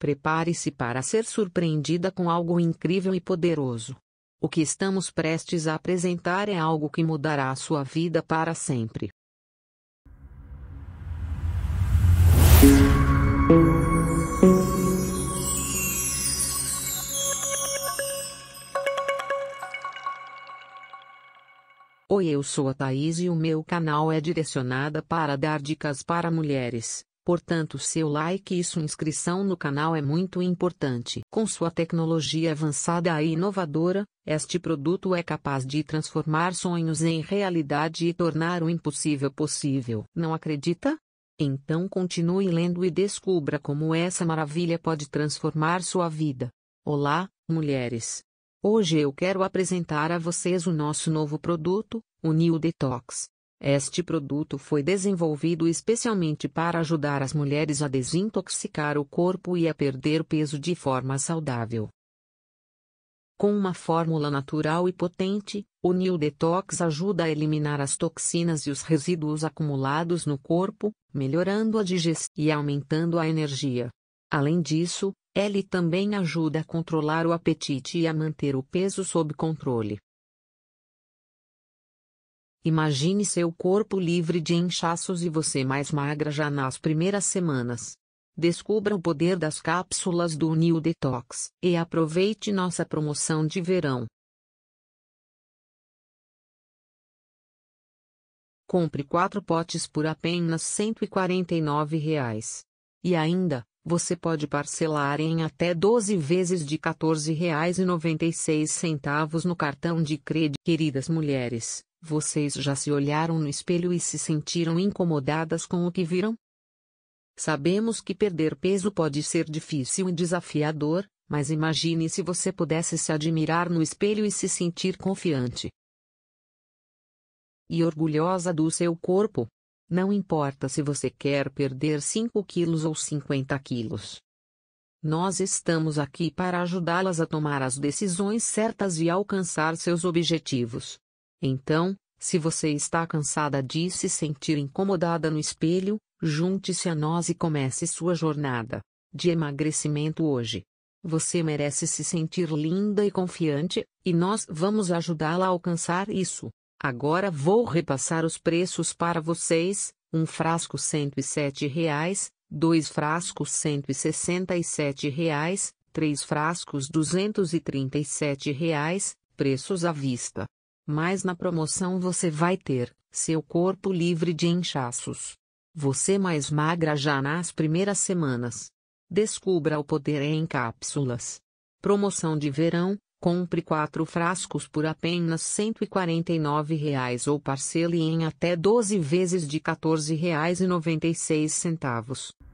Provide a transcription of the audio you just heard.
Prepare-se para ser surpreendida com algo incrível e poderoso. O que estamos prestes a apresentar é algo que mudará a sua vida para sempre. Oi, eu sou a Thaís e o meu canal é direcionada para dar dicas para mulheres. Portanto, seu like e sua inscrição no canal é muito importante. Com sua tecnologia avançada e inovadora, este produto é capaz de transformar sonhos em realidade e tornar o impossível possível. Não acredita? Então continue lendo e descubra como essa maravilha pode transformar sua vida. Olá, mulheres! Hoje eu quero apresentar a vocês o nosso novo produto, o New Detox. Este produto foi desenvolvido especialmente para ajudar as mulheres a desintoxicar o corpo e a perder peso de forma saudável. Com uma fórmula natural e potente, o New Detox ajuda a eliminar as toxinas e os resíduos acumulados no corpo, melhorando a digestão e aumentando a energia. Além disso, ele também ajuda a controlar o apetite e a manter o peso sob controle. Imagine seu corpo livre de inchaços e você mais magra já nas primeiras semanas. Descubra o poder das cápsulas do New Detox e aproveite nossa promoção de verão. Compre 4 potes por apenas R$ 149. E ainda, você pode parcelar em até 12 vezes de R$ 14,96 no cartão de crédito. Queridas mulheres, vocês já se olharam no espelho e se sentiram incomodadas com o que viram? Sabemos que perder peso pode ser difícil e desafiador, mas imagine se você pudesse se admirar no espelho e se sentir confiante e orgulhosa do seu corpo. Não importa se você quer perder 5 quilos ou 50 quilos. Nós estamos aqui para ajudá-las a tomar as decisões certas e alcançar seus objetivos. Então, se você está cansada de se sentir incomodada no espelho, junte-se a nós e comece sua jornada de emagrecimento hoje. Você merece se sentir linda e confiante, e nós vamos ajudá-la a alcançar isso. Agora vou repassar os preços para vocês: um frasco R$ 107,00, dois frascos sete reais, três frascos sete reais, preços à vista. Mas na promoção você vai ter seu corpo livre de inchaços. Você mais magra já nas primeiras semanas. Descubra o poder em cápsulas. Promoção de verão: compre 4 frascos por apenas R$ 149,00 ou parcele em até 12 vezes de R$ 14,96.